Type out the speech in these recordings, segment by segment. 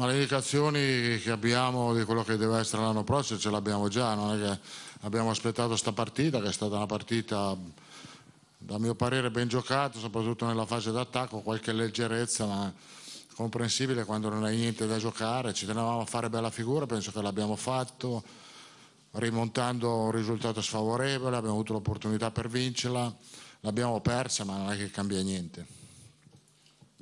Ma le indicazioni che abbiamo di quello che deve essere l'anno prossimo ce l'abbiamo già, non è che abbiamo aspettato questa partita che è stata una partita da mio parere ben giocata, soprattutto nella fase d'attacco, qualche leggerezza ma comprensibile quando non hai niente da giocare, ci tenevamo a fare bella figura, penso che l'abbiamo fatto, rimontando un risultato sfavorevole, abbiamo avuto l'opportunità per vincerla, l'abbiamo persa ma non è che cambia niente.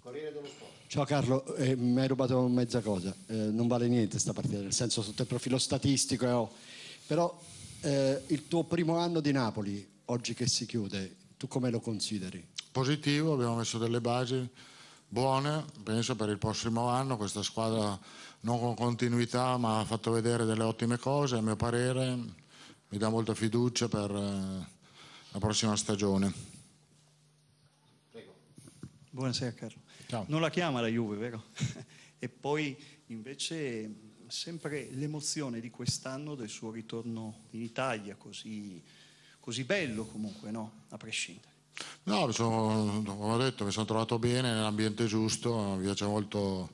Corriere dello Sport. Ciao Carlo, eh, mi hai rubato mezza cosa, eh, non vale niente sta partita, nel senso sotto il profilo statistico, oh. però eh, il tuo primo anno di Napoli, oggi che si chiude, tu come lo consideri? Positivo, abbiamo messo delle basi buone, penso per il prossimo anno, questa squadra non con continuità ma ha fatto vedere delle ottime cose, a mio parere mi dà molta fiducia per eh, la prossima stagione. Buonasera Carlo. Ciao. Non la chiama la Juve, vero? e poi invece sempre l'emozione di quest'anno del suo ritorno in Italia, così, così bello comunque, no? A prescindere. No, sono, come ho detto, mi sono trovato bene nell'ambiente giusto, mi piace molto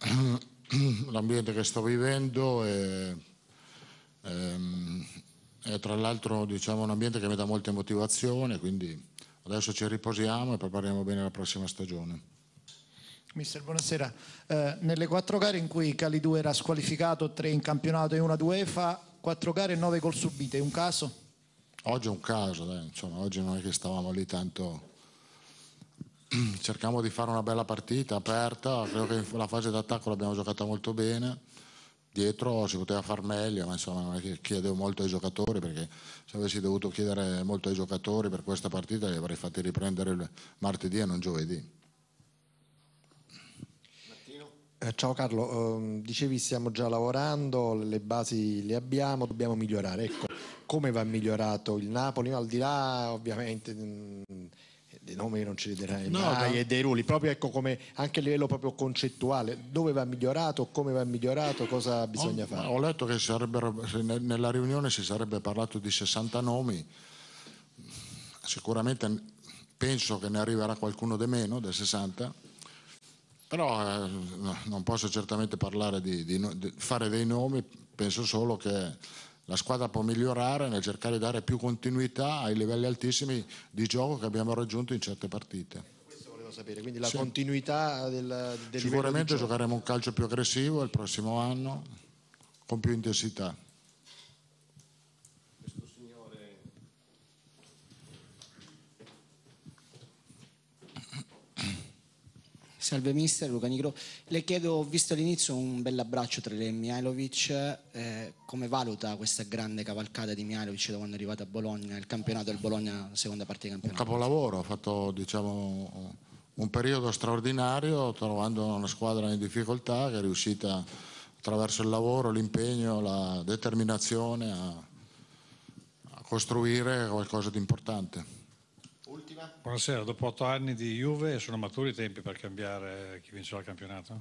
l'ambiente che sto vivendo e, e, ehm, e tra l'altro diciamo un ambiente che mi dà molte motivazioni, quindi Adesso ci riposiamo e prepariamo bene la prossima stagione. Mister, buonasera. Eh, nelle quattro gare in cui Cali 2 era squalificato, tre in campionato e una due fa, quattro gare e nove gol subite, è un caso? Oggi è un caso, dai. Insomma, oggi non è che stavamo lì tanto... Cerchiamo di fare una bella partita aperta, credo che la fase d'attacco l'abbiamo giocata molto bene dietro si poteva far meglio, ma insomma non è che chiedevo molto ai giocatori perché se avessi dovuto chiedere molto ai giocatori per questa partita li avrei fatti riprendere il martedì e non giovedì. Eh, ciao Carlo, eh, dicevi stiamo già lavorando, le basi le abbiamo, dobbiamo migliorare. Ecco, come va migliorato il Napoli? al di là ovviamente... Mh, mm, dei nomi che non ci riderai no, mai no. e dei ruoli, proprio ecco come anche a livello proprio concettuale, dove va migliorato, come va migliorato, cosa bisogna ho, fare. Ho letto che nella riunione si sarebbe parlato di 60 nomi, sicuramente penso che ne arriverà qualcuno di meno del 60, però eh, non posso certamente parlare di, di, di fare dei nomi, penso solo che la squadra può migliorare nel cercare di dare più continuità ai livelli altissimi di gioco che abbiamo raggiunto in certe partite. Questo volevo sapere, quindi la sì. continuità del, del Sicuramente giocheremo un calcio più aggressivo il prossimo anno con più intensità. Salve mister, Luca Nigro. Le chiedo, ho visto all'inizio un bel abbraccio tra le Mihailovic, eh, come valuta questa grande cavalcata di Mihailovic da quando è arrivata a Bologna, il campionato del Bologna, seconda parte di campionato? Un capolavoro, ha fatto diciamo, un periodo straordinario trovando una squadra in difficoltà che è riuscita attraverso il lavoro, l'impegno, la determinazione a, a costruire qualcosa di importante ultima. Buonasera, dopo otto anni di Juve sono maturi i tempi per cambiare chi vincerà il campionato?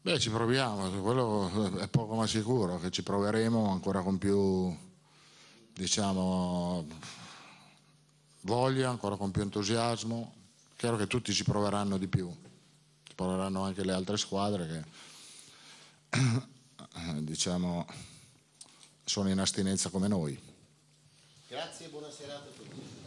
Beh, ci proviamo, quello è poco ma sicuro, che ci proveremo ancora con più, diciamo, voglia, ancora con più entusiasmo. Chiaro che tutti ci proveranno di più, ci proveranno anche le altre squadre che, diciamo, sono in astinenza come noi. Grazie e buona serata a tutti.